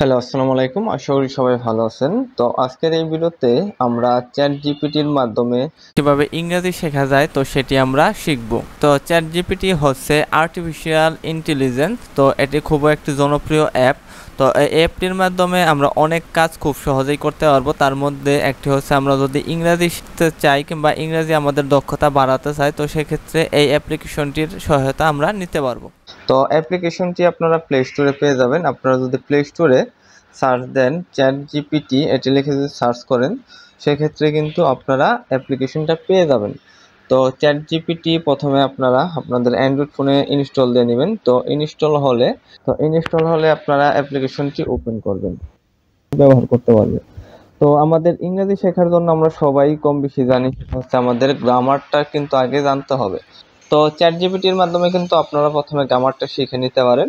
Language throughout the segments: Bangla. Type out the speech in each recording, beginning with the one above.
হ্যালো আসসালামু আলাইকুম আশা করি সবাই ভালো আছেন তো আজকের এই ভিডিওতে আমরা চ্যাট জিপিটির মাধ্যমে কিভাবে ইংরেজি শেখা যায় তো সেটি আমরা শিখব তো চ্যাট জিপিটি হচ্ছে আর্টিফিশিয়াল ইন্টেলিজেন্স তো এটি খুব একটি জনপ্রিয় অ্যাপ তো এই অ্যাপটির মাধ্যমে আমরা অনেক কাজ খুব সহজেই করতে পারবো তার মধ্যে একটি হচ্ছে আমরা যদি ইংরাজি শিখতে চাই কিংবা ইংরাজি আমাদের দক্ষতা বাড়াতে চাই তো সেক্ষেত্রে এই অ্যাপ্লিকেশনটির সহায়তা আমরা নিতে পারবো তো অ্যাপ্লিকেশনটি আপনারা প্লে স্টোরে পেয়ে যাবেন আপনারা যদি প্লে স্টোরে সার্চ দেন চ্যাট জিপিটি এটি লিখে যদি সার্চ করেন সেক্ষেত্রে কিন্তু আপনারা অ্যাপ্লিকেশনটা পেয়ে যাবেন তো চ্যাট জিপিটি প্রথমে আপনারা আপনাদের অ্যান্ড্রয়েড ফোনে ইনস্টল দিয়ে নেবেন তো ইনস্টল হলে তো ইনস্টল হলে আপনারা অ্যাপ্লিকেশনটি ওপেন করবেন ব্যবহার করতে পারবেন তো আমাদের ইংরেজি শেখার জন্য আমরা সবাই কম বেশি জানি সেটা হচ্ছে আমাদের গ্রামারটা কিন্তু আগে জানতে হবে তো চ্যাট জিপিটির মাধ্যমে কিন্তু আপনারা প্রথমে গ্রামারটা শিখে নিতে পারেন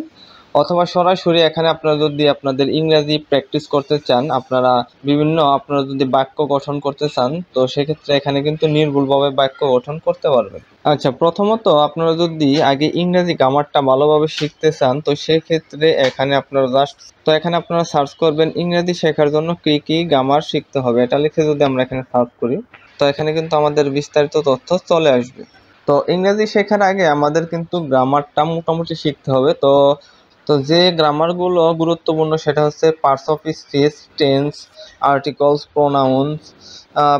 অথবা সরাসরি এখানে আপনারা যদি আপনাদের ইংরাজি প্র্যাকটিস করতে চান আপনারা বিভিন্ন আপনারা যদি বাক্য গঠন করতে চান তো সেক্ষেত্রে এখানে কিন্তু নির্ভুলভাবে বাক্য গঠন করতে পারবেন আচ্ছা প্রথমত আপনারা যদি আগে ইংরেজি গ্রামারটা ভালোভাবে শিখতে চান তো সেক্ষেত্রে এখানে আপনারা জাস্ট তো এখানে আপনারা সার্চ করবেন ইংরেজি শেখার জন্য কী কী গ্রামার শিখতে হবে এটা লিখে যদি আমরা এখানে সার্চ করি তো এখানে কিন্তু আমাদের বিস্তারিত তথ্য চলে আসবে তো ইংরেজি শেখার আগে আমাদের কিন্তু গ্রামারটা মোটামুটি শিখতে হবে তো তো যে গ্রামারগুলো গুরুত্বপূর্ণ সেটা হচ্ছে parts of speech tense articles pronouns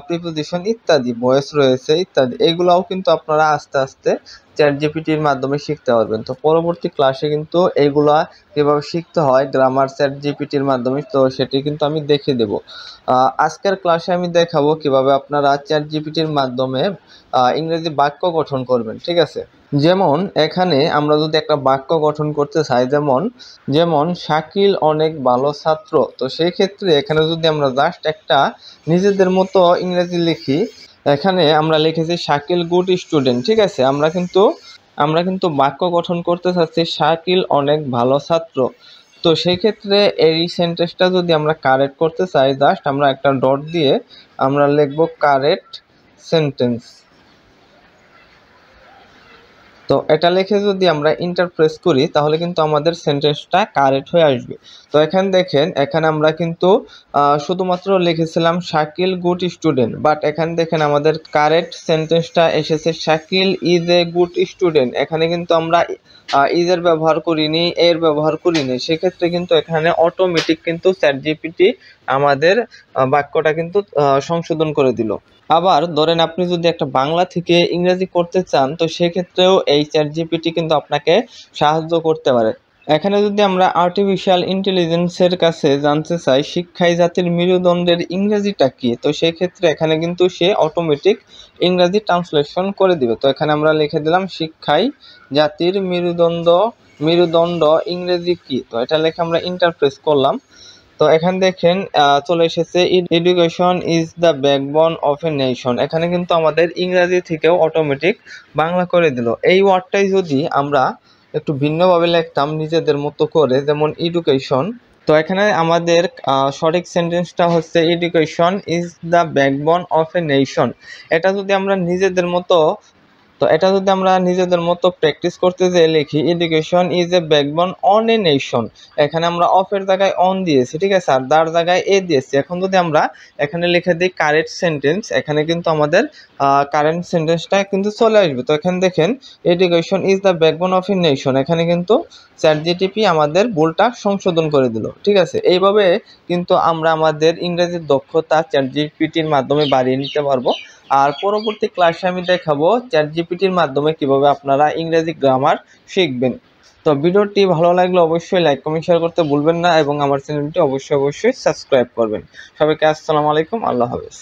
preposition ইত্যাদি বয়েস রয়েছে ইত্যাদি এগুলাও কিন্তু আপনারা আস্তে আস্তে চ্যাট জিপিটির মাধ্যমে শিখতে পারবেন তো পরবর্তী ক্লাসে কিন্তু এগুলা কীভাবে শিখতে হয় গ্রামার চ্যাট জিপিটির মাধ্যমে তো সেটি কিন্তু আমি দেখে দেব আজকের ক্লাসে আমি দেখাবো কিভাবে আপনারা চ্যাট জিপিটির মাধ্যমে ইংরেজি বাক্য গঠন করবেন ঠিক আছে যেমন এখানে আমরা যদি একটা বাক্য গঠন করতে চাই যেমন যেমন শাকিল অনেক ভালো ছাত্র তো সেই ক্ষেত্রে এখানে যদি আমরা জাস্ট একটা নিজেদের মতো ইংরেজি লিখি এখানে আমরা লিখেছি শাকিল গুড স্টুডেন্ট ঠিক আছে আমরা কিন্তু আমরা কিন্তু বাক্য গঠন করতে চাচ্ছি শাকিল অনেক ভালো ছাত্র তো সেই ক্ষেত্রে এই সেন্টেন্সটা যদি আমরা কারেক্ট করতে চাই জাস্ট আমরা একটা ডট দিয়ে আমরা লিখব কারেক্ট সেন্টেন্স তো এটা লিখে যদি আমরা ইন্টার প্রেস করি তাহলে কিন্তু আমাদের সেন্টেন্সটা কারেক্ট হয়ে আসবে তো এখানে দেখেন এখানে আমরা কিন্তু শুধুমাত্র লিখেছিলাম শাকিল গুড স্টুডেন্ট বাট এখানে দেখেন আমাদের কারেক্ট সেন্টেন্সটা এসেছে Shakil is a good student এখানে কিন্তু আমরা ইজের ব্যবহার করিনি এর ব্যবহার করিনি সেক্ষেত্রে কিন্তু এখানে অটোমেটিক কিন্তু চ্যাট জিপিটি আমাদের বাক্যটা কিন্তু সংশোধন করে দিল আবার ধরেন আপনি যদি একটা বাংলা থেকে ইংরেজি করতে চান তো সেক্ষেত্রেও এই চ্যাট জিপিটি কিন্তু আপনাকে সাহায্য করতে পারে এখানে যদি আমরা আর্টিফিশিয়াল ইন্টেলিজেন্সের কাছে জানতে চাই শিক্ষায় জাতির মেরুদণ্ডের ইংরেজিটা কী তো সেই ক্ষেত্রে এখানে কিন্তু সে অটোমেটিক ইংরাজি ট্রান্সলেশন করে দিবে তো এখানে আমরা লিখে দিলাম শিক্ষায় জাতির মেরুদণ্ড মেরুদণ্ড ইংরেজি কী তো এটা লেখে আমরা ইন্টারপ্রেস করলাম তো এখানে দেখেন চলে এসেছে education is the backbone of a nation এখানে কিন্তু আমাদের ইংরাজি থেকেও অটোমেটিক বাংলা করে দিল এই ওয়ার্ডটাই যদি আমরা একটু ভিন্নভাবে লিখতাম নিজেদের মতো করে যেমন এডুকেশন তো এখানে আমাদের সঠিক সেন্টেন্সটা হচ্ছে education is the backbone of a nation এটা যদি আমরা নিজেদের মতো তো এটা যদি আমরা নিজেদের মতো প্র্যাকটিস করতে যেয়ে লিখি education is a backbone on a nation এখানে আমরা অফের জায়গায় অন দিয়েছি ঠিক আছে আর দার জায়গায় এ দিয়েছি এখন যদি আমরা এখানে লিখে দিই কারেন্ট সেন্টেন্স এখানে কিন্তু আমাদের কারেন্ট সেন্টেন্সটা কিন্তু চলে আসবে তো এখানে দেখেন education is the backbone of a nation এখানে কিন্তু চ্যাট জিটিপি আমাদের ভুলটা সংশোধন করে দিল ঠিক আছে এইভাবে কিন্তু আমরা আমাদের ইংরেজির দক্ষতা চ্যাট জিপিটির মাধ্যমে বাড়িয়ে নিতে পারবো আর পরবর্তী ক্লাসে আমি দেখাবো চ্যাট পিপিটির মাধ্যমে কিভাবে আপনারা ইংরেজি গ্রামার শিখবেন তো ভিডিওটি ভালো লাগলে অবশ্যই লাইক কমেন্ট শেয়ার করতে ভুলবেন না এবং আমার চ্যানেলটি অবশ্যই অবশ্যই সাবস্ক্রাইব করবেন সবাইকে আসসালামু আলাইকুম আল্লাহ হাফেজ